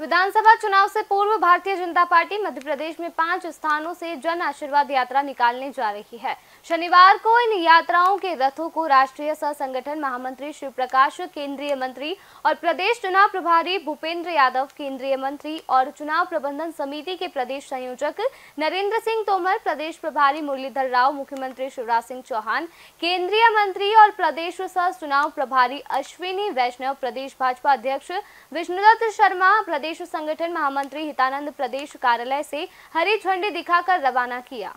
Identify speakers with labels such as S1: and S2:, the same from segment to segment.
S1: विधानसभा चुनाव से पूर्व भारतीय जनता पार्टी मध्य प्रदेश में पांच स्थानों से जन आशीर्वाद यात्रा निकालने जा रही है शनिवार को इन यात्राओं के रथों को राष्ट्रीय सह संगठन महामंत्री शिव प्रकाश केंद्रीय मंत्री और प्रदेश चुनाव प्रभारी भूपेंद्र यादव केंद्रीय मंत्री और चुनाव प्रबंधन समिति के प्रदेश संयोजक नरेंद्र सिंह तोमर प्रदेश प्रभारी मुरलीधर राव मुख्यमंत्री शिवराज सिंह चौहान केंद्रीय मंत्री और प्रदेश सह चुनाव प्रभारी अश्विनी वैष्णव प्रदेश भाजपा अध्यक्ष विष्णुदत्त शर्मा प्रदेश प्रदेश संगठन महामंत्री हितानंद प्रदेश कार्यालय से हरी झंडी दिखाकर रवाना किया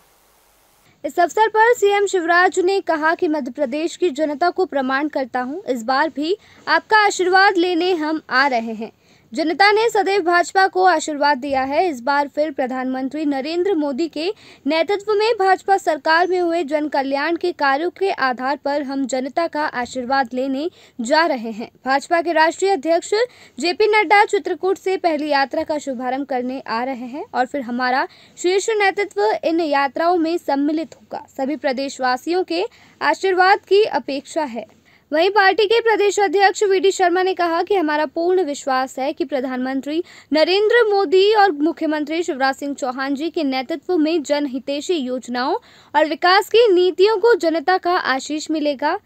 S2: इस अवसर पर सीएम शिवराज ने कहा कि मध्य प्रदेश की जनता को प्रमाण करता हूं, इस बार भी आपका आशीर्वाद लेने हम आ रहे हैं जनता ने सदैव भाजपा को आशीर्वाद दिया है इस बार फिर प्रधानमंत्री नरेंद्र मोदी के नेतृत्व में भाजपा सरकार में हुए जन कल्याण के कार्यों के आधार पर हम जनता का आशीर्वाद लेने जा रहे हैं भाजपा के राष्ट्रीय अध्यक्ष जेपी नड्डा चित्रकूट से पहली यात्रा का शुभारंभ करने आ रहे हैं और फिर हमारा शीर्ष नेतृत्व इन यात्राओं में सम्मिलित होगा सभी प्रदेशवासियों के आशीर्वाद की अपेक्षा है वहीं पार्टी के प्रदेश अध्यक्ष वी शर्मा ने कहा कि हमारा पूर्ण विश्वास है कि प्रधानमंत्री नरेंद्र मोदी और मुख्यमंत्री शिवराज सिंह चौहान जी के नेतृत्व में जनहितेशी योजनाओं और विकास की नीतियों को जनता का आशीष मिलेगा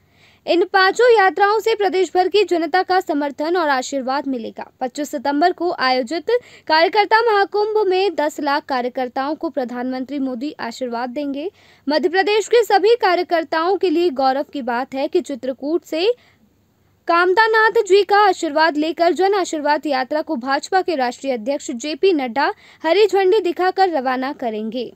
S2: इन पांचों यात्राओं से प्रदेश भर की जनता का समर्थन और आशीर्वाद मिलेगा 25 सितंबर को आयोजित कार्यकर्ता महाकुंभ में 10 लाख कार्यकर्ताओं को प्रधानमंत्री मोदी आशीर्वाद देंगे मध्य प्रदेश के सभी कार्यकर्ताओं के लिए गौरव की बात है कि चित्रकूट से कामदानाथ जी का आशीर्वाद लेकर जन आशीर्वाद यात्रा को भाजपा के राष्ट्रीय अध्यक्ष जेपी नड्डा हरी झंडी दिखाकर रवाना करेंगे